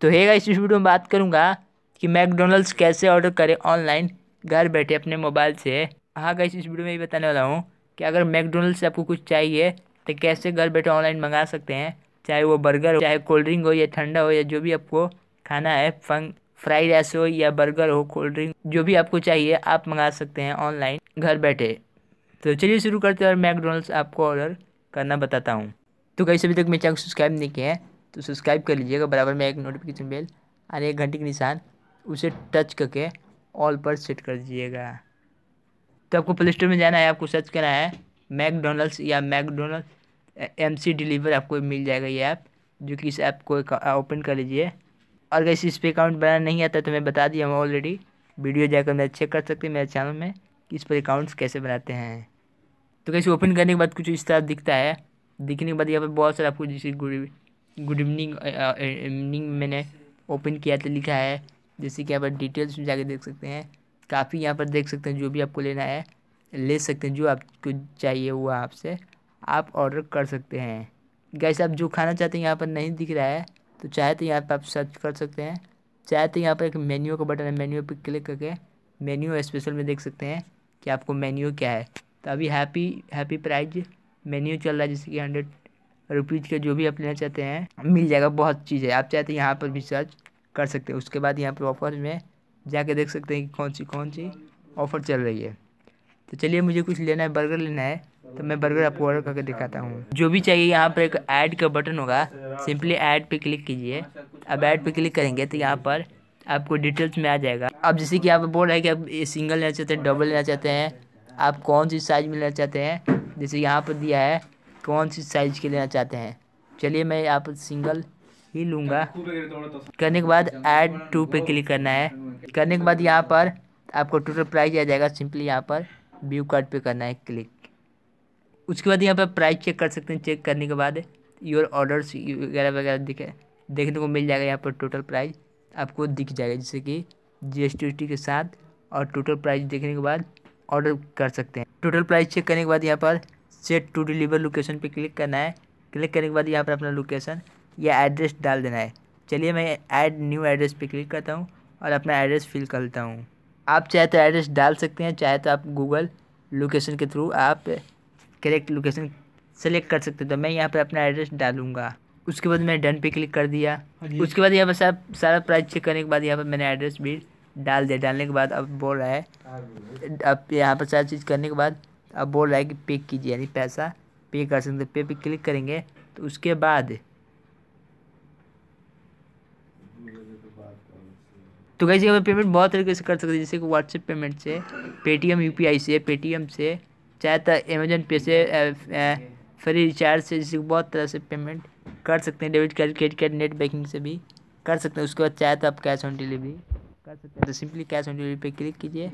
तो है इस वीडियो में बात करूँगा कि मैकडोनल्ड्स कैसे ऑर्डर करें ऑनलाइन घर बैठे अपने मोबाइल से हाँ गाइस इस वीडियो में ये बताने वाला हूँ कि अगर मैकडोनल्ड्स से आपको कुछ चाहिए तो कैसे घर बैठे ऑनलाइन मंगा सकते हैं चाहे वो बर्गर हो चाहे कोल्ड ड्रिंक हो या ठंडा हो या जो भी आपको खाना है फंग फ्राइड राइस हो या बर्गर हो कोल्ड ड्रिंक जो भी आपको चाहिए आप मंगा सकते हैं ऑनलाइन घर बैठे तो चलिए शुरू करते हैं और मैकडोनल्ड्स आपको ऑर्डर करना बताता हूँ तो कहीं अभी तक मेरे चैनल सब्सक्राइब नहीं किया है तो सब्सक्राइब कर लीजिएगा बराबर में एक नोटिफिकेशन बेल और एक घंटे के निशान उसे टच करके ऑल पर सेट कर दीजिएगा तो आपको प्ले स्टोर में जाना है आपको सर्च करना है मैकडोनल्ड्स या मैकडोनल्ड एम सी डिलीवर आपको मिल जाएगा ये ऐप जो कि इस ऐप को ओपन कर लीजिए और अगर इस पर अकाउंट बनाना नहीं आता तो मैं बता दिया हूँ ऑलरेडी वीडियो जाकर मैं चेक कर सकते हैं मेरे चैनल में कि इस पर अकाउंट्स कैसे बनाते हैं तो कैसे ओपन करने के बाद कुछ इस तरह दिखता है दिखने के बाद यहाँ पर बहुत सारा आपको जैसे गुड इवनिंग इवनिंग मैंने ओपन किया तो लिखा है जैसे कि आप डिटेल्स में जाके देख सकते हैं काफ़ी यहाँ पर देख सकते हैं जो भी आपको लेना है ले सकते हैं जो आपको चाहिए हुआ आपसे आप ऑर्डर कर सकते हैं गैस आप जो खाना चाहते हैं यहाँ पर नहीं दिख रहा है तो चाहे तो यहाँ पर आप सर्च कर सकते हैं चाहे तो यहाँ पर एक मेन्यू का बटन है मेन्यू पर क्लिक करके मेन्यू स्पेशल में देख सकते हैं कि आपको मेन्यू क्या है तो अभी हैप्पी हैप्पी प्राइज मेन्यू चल रहा है जैसे कि हंड्रेड रुपीज़ का जो भी आप लेना चाहते हैं मिल जाएगा बहुत चीज़ है आप चाहते हैं यहाँ पर भी सर्च कर सकते हैं उसके बाद यहाँ पर ऑफर में जाके देख सकते हैं कि कौन सी कौन सी ऑफ़र चल रही है तो चलिए मुझे कुछ लेना है बर्गर लेना है तो मैं बर्गर आपको ऑर्डर करके दिखाता हूँ जो भी चाहिए यहाँ पर एक ऐड का बटन होगा सिंपली ऐड पे क्लिक कीजिए अब ऐड पे क्लिक करेंगे तो यहाँ पर आपको डिटेल्स में आ जाएगा अब जैसे कि आप बोल रहे हैं कि आप सिंगल लेना चाहते हैं डबल लेना चाहते हैं आप कौन सी साइज़ में लेना चाहते हैं जैसे यहाँ पर दिया है कौन सी साइज के लेना चाहते हैं चलिए मैं यहाँ पर सिंगल ही लूँगा करने के बाद ऐड टू पे क्लिक करना है करने के बाद यहाँ पर आपको टोटल प्राइस आ जाएगा सिंपली यहाँ पर व्यू कार्ड पे करना है क्लिक उसके बाद यहाँ पर प्राइस चेक कर सकते हैं चेक करने के बाद योर ऑर्डर्स वगैरह वगैरह दिखे देखने को मिल जाएगा यहाँ पर टोटल प्राइस आपको दिख जाएगा जैसे कि जी के साथ और टोटल प्राइस देखने के बाद ऑर्डर कर सकते हैं टोटल प्राइस चेक करने के बाद यहाँ पर सेट टू डिलीवर लोकेशन पे क्लिक करना है क्लिक करने के बाद यहाँ पर अपना लोकेशन या एड्रेस डाल देना है चलिए मैं ऐड न्यू एड्रेस पे क्लिक करता हूँ और अपना एड्रेस फिल करता हूँ आप चाहे तो एड्रेस डाल सकते हैं चाहे तो आप गूगल लोकेशन के थ्रू आप करेक्ट लोकेशन सेलेक्ट कर सकते हैं तो मैं यहाँ पर अपना एड्रेस डालूँगा उसके बाद मैंने डन पे क्लिक कर दिया उसके बाद यहाँ पर सारा सारा प्राइस चेक करने के बाद यहाँ पर मैंने एड्रेस भी डाल दिया डालने के बाद अब बोल रहा है अब यहाँ पर सारा चीज़ करने के बाद अब बोल रहा है कि पे कीजिए यानी पैसा पे कर सकते पे पे क्लिक करेंगे तो उसके बाद तो कैसे हमें पेमेंट बहुत तरीके से कर सकते हैं जैसे कि व्हाट्सएप पेमेंट से पेटीएम यूपीआई से पेटीएम से चाहे तो अमेजोन पे से फ्री रिचार्ज से जैसे बहुत तरह से पेमेंट कर सकते हैं debit card credit card net banking से भी कर सकते हैं उसके बाद चाहे तो आप कैश ऑन डिलीवरी कर सकते हैं तो सिंपली कैश ऑन डिलीवरी पे क्लिक कीजिए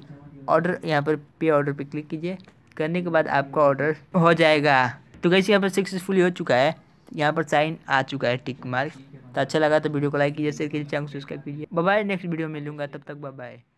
ऑर्डर यहाँ पर पे ऑर्डर पे क्लिक कीजिए करने के बाद आपका ऑर्डर हो जाएगा तो कैसे यहाँ पर सक्सेसफुली हो चुका है यहाँ पर साइन आ चुका है टिक मार्क तो अच्छा लगा तो वीडियो को लाइक कीजिए शेयर कीजिए चैनल सब्सक्राइब कीजिए बाय नेक्स्ट वीडियो में लूँगा तब तक बाय